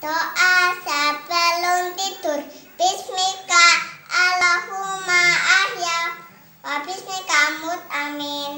Doa sebelum tidur. Bismika Allahumma ahya wa bismika mut amin.